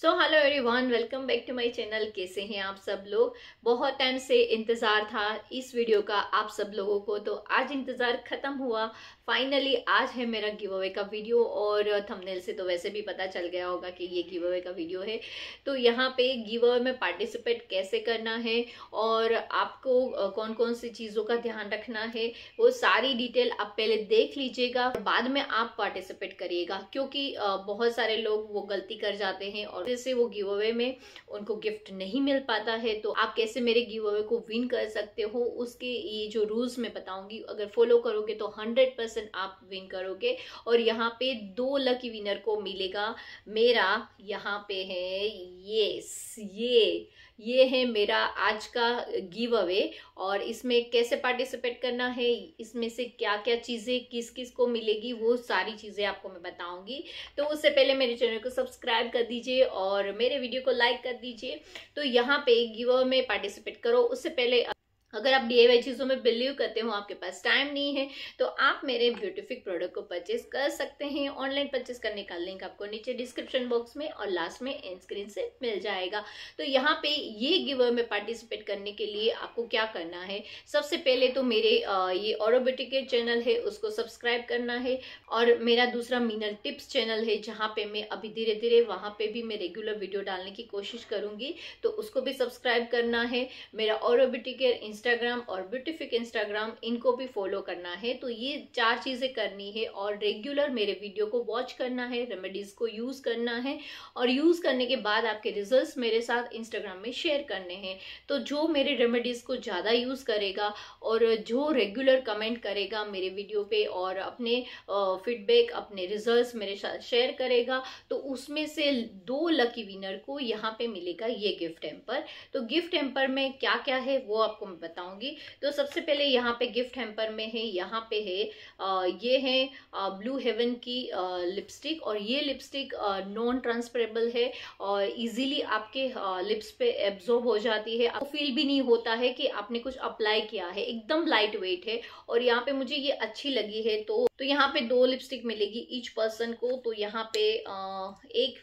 so hello everyone welcome back to my channel कैसे हैं आप सब लोग बहुत टाइम से इंतज़ार था इस वीडियो का आप सब लोगों को तो आज इंतज़ार ख़त्म हुआ फाइनली आज है मेरा गिव अवे का वीडियो और थंबनेल से तो वैसे भी पता चल गया होगा कि ये गिव अवे का वीडियो है तो यहाँ पे गिव अवे में पार्टिसिपेट कैसे करना है और आपको कौन कौन सी चीज़ों का ध्यान रखना है वो सारी डिटेल आप पहले देख लीजिएगा बाद में आप पार्टिसिपेट करिएगा क्योंकि बहुत सारे लोग वो गलती कर जाते हैं और वजह से वो गिव अवे में उनको गिफ्ट नहीं मिल पाता है तो आप कैसे मेरे गिव अवे को विन कर सकते हो उसके ये जो रूल्स मैं बताऊंगी अगर फॉलो करोगे तो हंड्रेड परसेंट आप विन करोगे और यहाँ पे दो लकी विनर को मिलेगा मेरा यहाँ पे है येस ये ये है मेरा आज का गिव अवे और इसमें कैसे पार्टिसिपेट करना है इसमें से क्या क्या चीज़ें किस किस को मिलेगी वो सारी चीज़ें आपको मैं बताऊंगी तो उससे पहले मेरे चैनल को सब्सक्राइब कर दीजिए और मेरे वीडियो को लाइक कर दीजिए तो यहाँ पे गिव अवे में पार्टिसिपेट करो उससे पहले अगर आप डी वाई चीज़ों में बिलीव करते हो आपके पास टाइम नहीं है तो आप मेरे ब्यूटिफिक प्रोडक्ट को परचेज कर सकते हैं ऑनलाइन परचेज करने का लिंक आपको नीचे डिस्क्रिप्शन बॉक्स में और लास्ट में एंड स्क्रीन से मिल जाएगा तो यहाँ पे ये गिव में पार्टिसिपेट करने के लिए आपको क्या करना है सबसे पहले तो मेरे ये ऑरोबेटिकेट चैनल है उसको सब्सक्राइब करना है और मेरा दूसरा मीनल टिप्स चैनल है जहाँ पर मैं अभी धीरे धीरे वहाँ पर भी मैं रेगुलर वीडियो डालने की कोशिश करूंगी तो उसको भी सब्सक्राइब करना है मेरा ऑरोबेटिकेट इंस्टाग्राम और ब्यूटिफिक इंस्टाग्राम इनको भी फॉलो करना है तो ये चार चीज़ें करनी है और रेगुलर मेरे वीडियो को वॉच करना है रेमेडीज़ को यूज़ करना है और यूज़ करने के बाद आपके रिजल्ट मेरे साथ इंस्टाग्राम में शेयर करने हैं तो जो मेरे रेमेडीज़ को ज़्यादा यूज़ करेगा और जो रेगुलर कमेंट करेगा मेरे वीडियो पर और अपने फीडबैक अपने रिजल्ट मेरे साथ शेयर करेगा तो उसमें से दो लकी विनर को यहाँ पर मिलेगा ये गिफ्ट एम्पर तो गिफ्ट एम्पर में क्या क्या है वो आपको मैं बताऊंगी तो सबसे पहले यहाँ पे गिफ्ट हेम्पर में है यहाँ पे है आ, ये है आ, ब्लू हेवन की आ, लिपस्टिक और ये लिपस्टिक नॉन ट्रांसपरेबल है और इजीली आपके लिप्स पे एब्जॉर्ब हो जाती है आपको फील भी नहीं होता है कि आपने कुछ अप्लाई किया है एकदम लाइट वेट है और यहाँ पे मुझे ये अच्छी लगी है तो तो यहाँ पे दो लिपस्टिक मिलेगी ईच पर्सन को तो यहाँ पे एक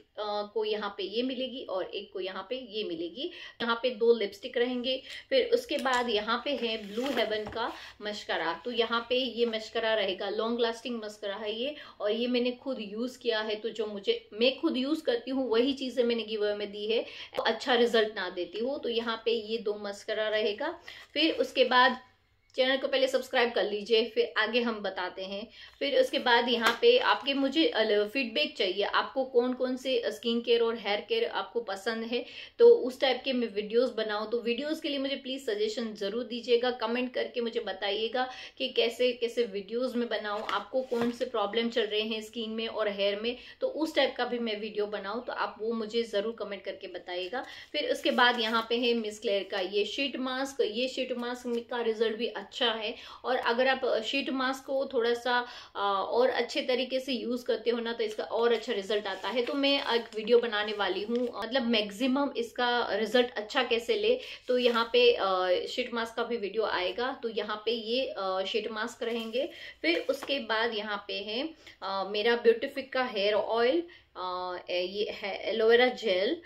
को यहाँ पे ये मिलेगी और एक को यहाँ पे ये मिलेगी यहाँ पे दो लिपस्टिक रहेंगे फिर उसके बाद यहाँ पे है ब्लू हेवन का मश्करा तो यहाँ पे ये मश्करा रहेगा लॉन्ग लास्टिंग मशकरा है ये और ये मैंने खुद यूज़ किया है तो जो मुझे मैं खुद यूज़ करती हूँ वही चीज़ें मैंने गिवे में दी है तो अच्छा रिजल्ट ना देती हूँ तो यहाँ पे ये दो मस्करा रहेगा फिर उसके बाद चैनल को पहले सब्सक्राइब कर लीजिए फिर आगे हम बताते हैं फिर उसके बाद यहाँ पे आपके मुझे फीडबैक चाहिए आपको कौन कौन से स्किन केयर और हेयर केयर आपको पसंद है तो उस टाइप के मैं वीडियोस बनाऊँ तो वीडियोस के लिए मुझे प्लीज़ सजेशन ज़रूर दीजिएगा कमेंट करके मुझे बताइएगा कि कैसे कैसे वीडियोज़ में बनाऊँ आपको कौन से प्रॉब्लम चल रहे हैं स्किन में और हेयर में तो उस टाइप का भी मैं वीडियो बनाऊँ तो आप वो मुझे ज़रूर कमेंट करके बताइएगा फिर उसके बाद यहाँ पे है मिस क्लेयर का ये शीट मास्क ये शीट मास्क का रिजल्ट भी अच्छा अच्छा है और अगर आप शीट मास्क को थोड़ा सा और अच्छे तरीके से यूज़ करते हो ना तो इसका और अच्छा रिजल्ट आता है तो मैं एक वीडियो बनाने वाली हूँ मतलब मैक्सिमम इसका रिजल्ट अच्छा कैसे ले तो यहाँ पे शीट मास्क का भी वीडियो आएगा तो यहाँ पे ये शीट मास्क रहेंगे फिर उसके बाद यहाँ पे है मेरा ब्यूटिफिक का हेयर ऑयल ये एलोवेरा जेल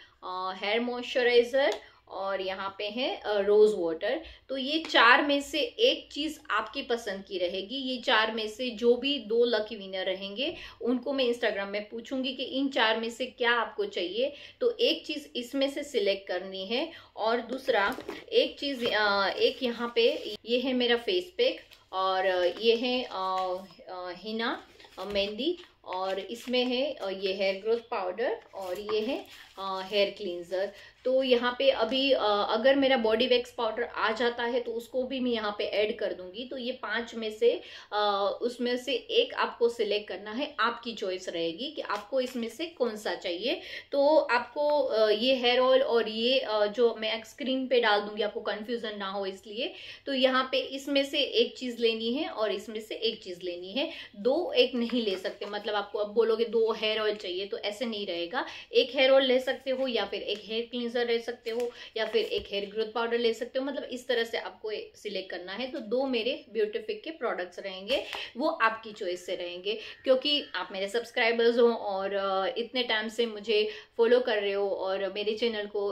हेयर मॉइस्चराइज़र और यहाँ पे है रोज़ वाटर तो ये चार में से एक चीज़ आपकी पसंद की रहेगी ये चार में से जो भी दो लकी विनर रहेंगे उनको मैं इंस्टाग्राम में पूछूंगी कि इन चार में से क्या आपको चाहिए तो एक चीज़ इसमें से सिलेक्ट करनी है और दूसरा एक चीज़ एक यहाँ पे ये है मेरा फेस पैक और ये है हिना मेहंदी और इसमें है ये हेयर ग्रोथ पाउडर और ये है हेयर क्लिनजर तो यहाँ पे अभी अगर मेरा बॉडी वैक्स पाउडर आ जाता है तो उसको भी मैं यहाँ पे ऐड कर दूंगी तो ये पांच में से उसमें से एक आपको सिलेक्ट करना है आपकी चॉइस रहेगी कि आपको इसमें से कौन सा चाहिए तो आपको ये हेयर ऑयल और ये जो मैं स्क्रीन पे डाल दूंगी आपको कन्फ्यूजन ना हो इसलिए तो यहाँ पे इसमें से एक चीज़ लेनी है और इसमें से एक चीज़ लेनी है दो एक नहीं ले सकते मतलब आपको अब बोलोगे दो हेयर ऑयल चाहिए तो ऐसे नहीं रहेगा एक हेयर ऑयल ले सकते हो या फिर एक हेयर क्लीन क्लींजर ले सकते हो या फिर एक हेयर ग्रोथ पाउडर ले सकते हो मतलब इस तरह से आपको सिलेक्ट करना है तो दो मेरे ब्यूटिफिक के प्रोडक्ट्स रहेंगे वो आपकी चॉइस से रहेंगे क्योंकि आप मेरे सब्सक्राइबर्स हो और इतने टाइम से मुझे फॉलो कर रहे हो और मेरे चैनल को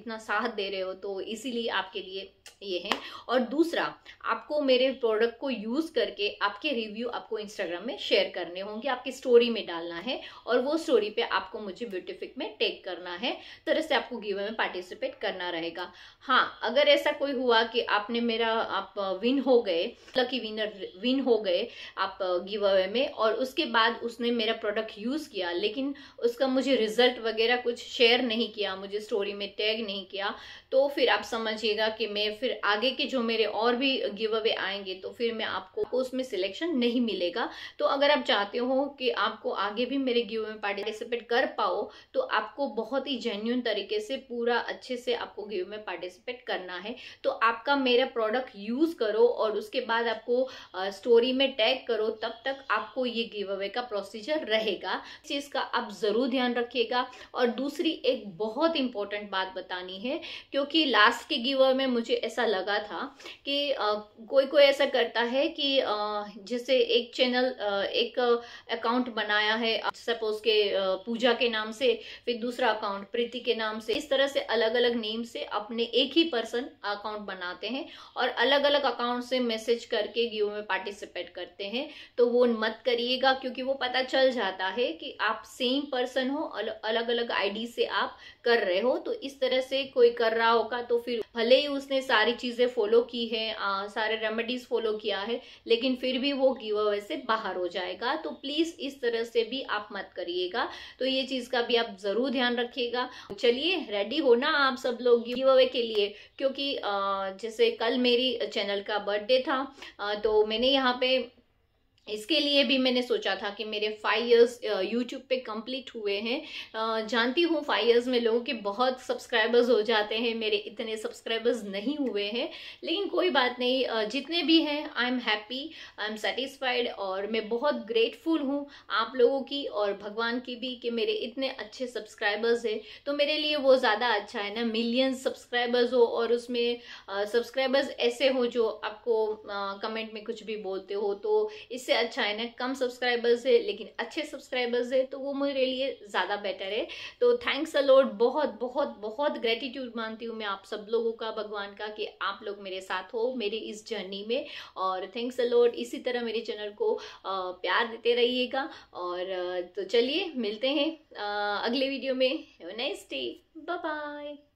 इतना साथ दे रहे हो तो इसीलिए आपके लिए ये है और दूसरा आपको मेरे प्रोडक्ट को यूज़ करके आपके रिव्यू आपको इंस्टाग्राम में शेयर करने होंगे आपकी स्टोरी में डालना है और वो स्टोरी पे आपको मुझे ब्यूटिफिक में टेक करना है तरह से आपको गिवे में पार्टिसिपेट करना रहेगा हाँ अगर ऐसा कोई हुआ कि आपने मेरा आप विन हो गए लकी विनर विन हो गए आप गिव अवे में और उसके बाद उसने मेरा प्रोडक्ट यूज़ किया लेकिन उसका मुझे रिजल्ट वगैरह कुछ शेयर नहीं किया मुझे स्टोरी में टैग नहीं किया तो फिर आप समझिएगा कि मैं फिर आगे के जो मेरे और भी गिव अवे आएंगे तो फिर मैं आपको उसमें सिलेक्शन नहीं मिलेगा तो अगर आप चाहते हो कि आपको आगे भी मेरे गिव में पार्टिसिपेट कर पाओ तो आपको बहुत ही जेन्यून तरीके से पूरा अच्छे से आपको गिव में पार्टिसिपेट करना है तो आपका मेरा प्रोडक्ट यूज़ करो और उसके बाद आपको स्टोरी में टैग करो तब तक आपको ये गिव अवे का प्रोसीजर रहेगा इस चीज़ का आप ज़रूर ध्यान रखिएगा और दूसरी एक बहुत इंपॉर्टेंट बात बतानी है क्योंकि लास्ट के गिव अवे में मुझे ऐसा लगा था कि कोई कोई ऐसा करता है कि जैसे एक चैनल एक अकाउंट बनाया है सपोज के पूजा के नाम से फिर दूसरा अकाउंट प्रीति के नाम से इस तरह से अलग अलग नेम से अपने एक ही पर्सन अकाउंट बनाते हैं और अलग अलग अकाउंट से मैसेज करके गिव में पार्टिसिपेट करते हैं तो वो मत करिएगा क्योंकि वो पता चल जाता है कि आप सेम पर्सन हो अलग अलग आईडी से आप कर रहे हो तो इस तरह से कोई कर रहा होगा तो फिर भले ही उसने सारी चीजें फॉलो की है आ, सारे रेमेडीज फॉलो किया है लेकिन फिर भी वो गिव अवे से बाहर हो जाएगा तो प्लीज इस तरह से भी आप मत करिएगा तो ये चीज का भी आप जरूर ध्यान रखिएगा चलिए रेडी होना आप सब लोग गिव अवे के लिए क्योंकि जैसे कल मेरी चैनल का बर्थडे था तो मैंने यहाँ पे इसके लिए भी मैंने सोचा था कि मेरे फाइव इयर्स यूट्यूब पे कंप्लीट हुए हैं जानती हूँ फाइव इयर्स में लोगों के बहुत सब्सक्राइबर्स हो जाते हैं मेरे इतने सब्सक्राइबर्स नहीं हुए हैं लेकिन कोई बात नहीं जितने भी हैं I am happy I am satisfied और मैं बहुत ग्रेटफुल हूँ आप लोगों की और भगवान की भी कि मेरे इतने अच्छे सब्सक्राइबर्स हैं तो मेरे लिए वो ज़्यादा अच्छा है ना मिलियन सब्सक्राइबर्स हो और उसमें सब्सक्राइबर्स ऐसे हो जो आपको कमेंट में कुछ भी बोलते हो तो इससे अच्छा है ना कम सब्सक्राइबर्स है लेकिन अच्छे सब्सक्राइबर्स है तो वो मेरे लिए ज़्यादा बेटर है तो थैंक्स अलोड बहुत बहुत बहुत ग्रेटिट्यूड मानती हूँ मैं आप सब लोगों का भगवान का कि आप लोग मेरे साथ हो मेरी इस जर्नी में और थैंक्स अलोड इसी तरह मेरे चैनल को प्यार देते रहिएगा और तो चलिए मिलते हैं अगले वीडियो में हैव नाइस डे बाय